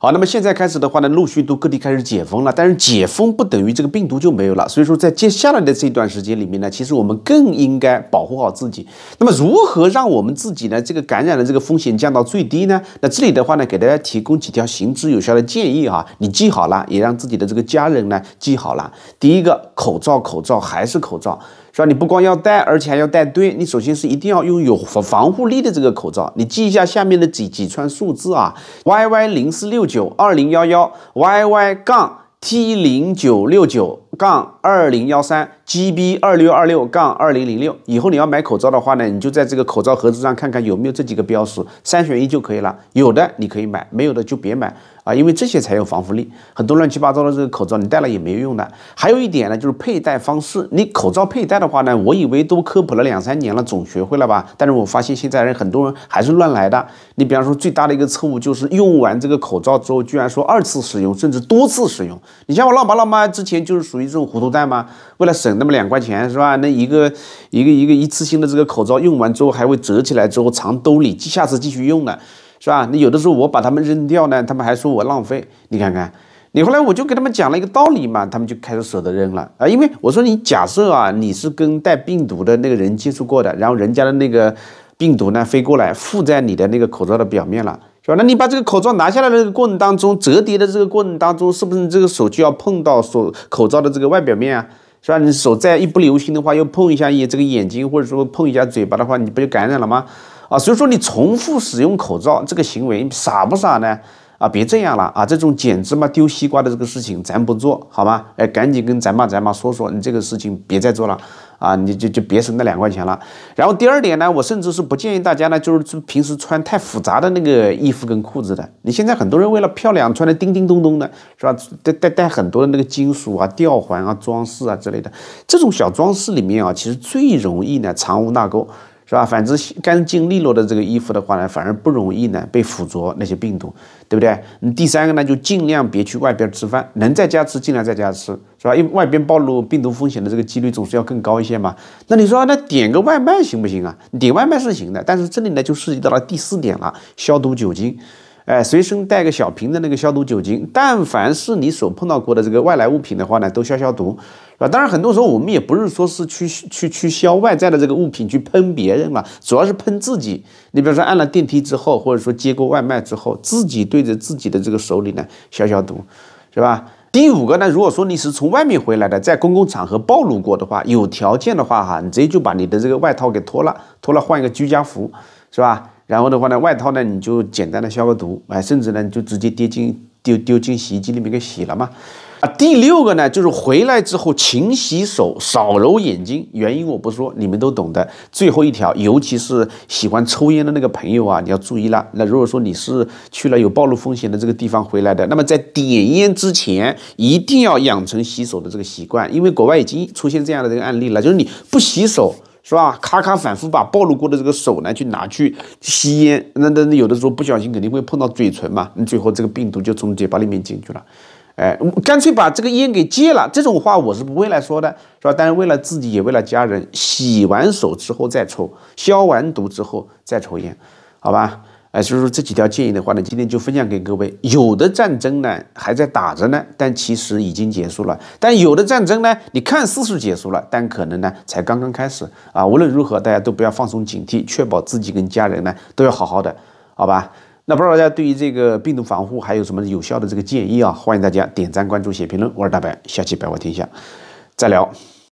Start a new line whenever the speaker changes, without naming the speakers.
好，那么现在开始的话呢，陆续都各地开始解封了，但是解封不等于这个病毒就没有了，所以说在接下来的这段时间里面呢，其实我们更应该保护好自己。那么如何让我们自己呢，这个感染的这个风险降到最低呢？那这里的话呢，给大家提供几条行之有效的建议哈，你记好了，也让自己的这个家人呢记好了。第一个，口罩，口罩还是口罩。但你不光要戴，而且还要戴对。你首先是一定要用有防防护力的这个口罩。你记一下下面的几几串数字啊：Y Y 零四六九二零幺幺，Y Y 杠 T 零九六九杠二零幺三，G B 二六二六杠二零零六。以后你要买口罩的话呢，你就在这个口罩盒子上看看有没有这几个标识，三选一就可以了。有的你可以买，没有的就别买。啊，因为这些才有防护力。很多乱七八糟的这个口罩，你戴了也没有用的。还有一点呢，就是佩戴方式。你口罩佩戴的话呢，我以为都科普了两三年了，总学会了吧？但是我发现现在人很多人还是乱来的。你比方说最大的一个错误就是用完这个口罩之后，居然说二次使用，甚至多次使用。你像我老爸老妈之前就是属于这种糊涂蛋嘛，为了省那么两块钱是吧？那一个一个一个一次性的这个口罩用完之后还会折起来之后藏兜里，下次继续用了。是吧？那有的时候我把他们扔掉呢，他们还说我浪费。你看看，你后来我就给他们讲了一个道理嘛，他们就开始舍得扔了啊。因为我说你假设啊，你是跟带病毒的那个人接触过的，然后人家的那个病毒呢飞过来附在你的那个口罩的表面了，是吧？那你把这个口罩拿下来的过程当中，折叠的这个过程当中，是不是你这个手就要碰到手口罩的这个外表面啊？是吧？你手再一不留心的话，又碰一下眼这个眼睛，或者说碰一下嘴巴的话，你不就感染了吗？啊，所以说你重复使用口罩这个行为傻不傻呢？啊，别这样了啊，这种捡芝麻丢西瓜的这个事情咱不做好吗？哎，赶紧跟咱爸咱妈说说，你这个事情别再做了啊，你就就别省那两块钱了。然后第二点呢，我甚至是不建议大家呢，就是平时穿太复杂的那个衣服跟裤子的。你现在很多人为了漂亮穿的叮叮咚咚的，是吧？带带带很多的那个金属啊、吊环啊、装饰啊之类的，这种小装饰里面啊，其实最容易呢藏污纳垢。是吧？反正干净利落的这个衣服的话呢，反而不容易呢被附着那些病毒，对不对？你第三个呢，就尽量别去外边吃饭，能在家吃尽量在家吃，是吧？因为外边暴露病毒风险的这个几率总是要更高一些嘛。那你说那点个外卖行不行啊？点外卖是行的，但是这里呢就涉及到了第四点了，消毒酒精。哎，随身带个小瓶的那个消毒酒精，但凡是你所碰到过的这个外来物品的话呢，都消消毒，啊，当然，很多时候我们也不是说是去去去消外在的这个物品，去喷别人嘛，主要是喷自己。你比如说按了电梯之后，或者说接过外卖之后，自己对着自己的这个手里呢消消毒，是吧？第五个呢，如果说你是从外面回来的，在公共场合暴露过的话，有条件的话哈，你直接就把你的这个外套给脱了，脱了换一个居家服，是吧？然后的话呢，外套呢你就简单的消个毒，哎，甚至呢你就直接丢进丢丢进洗衣机里面给洗了嘛。啊，第六个呢就是回来之后勤洗手，少揉眼睛。原因我不说，你们都懂的。最后一条，尤其是喜欢抽烟的那个朋友啊，你要注意了。那如果说你是去了有暴露风险的这个地方回来的，那么在点烟之前一定要养成洗手的这个习惯，因为国外已经出现这样的这个案例了，就是你不洗手。是吧？咔咔反复把暴露过的这个手呢，去拿去吸烟，那那有的时候不小心肯定会碰到嘴唇嘛，你最后这个病毒就从嘴巴里面进去了。哎，干脆把这个烟给戒了，这种话我是不会来说的，是吧？但是为了自己也为了家人，洗完手之后再抽，消完毒之后再抽烟，好吧？哎，所以说这几条建议的话呢，今天就分享给各位。有的战争呢还在打着呢，但其实已经结束了；但有的战争呢，你看似是结束了，但可能呢才刚刚开始啊。无论如何，大家都不要放松警惕，确保自己跟家人呢都要好好的，好吧？那不知道大家对于这个病毒防护还有什么有效的这个建议啊？欢迎大家点赞、关注、写评论。我是大白，下期百货天下再聊。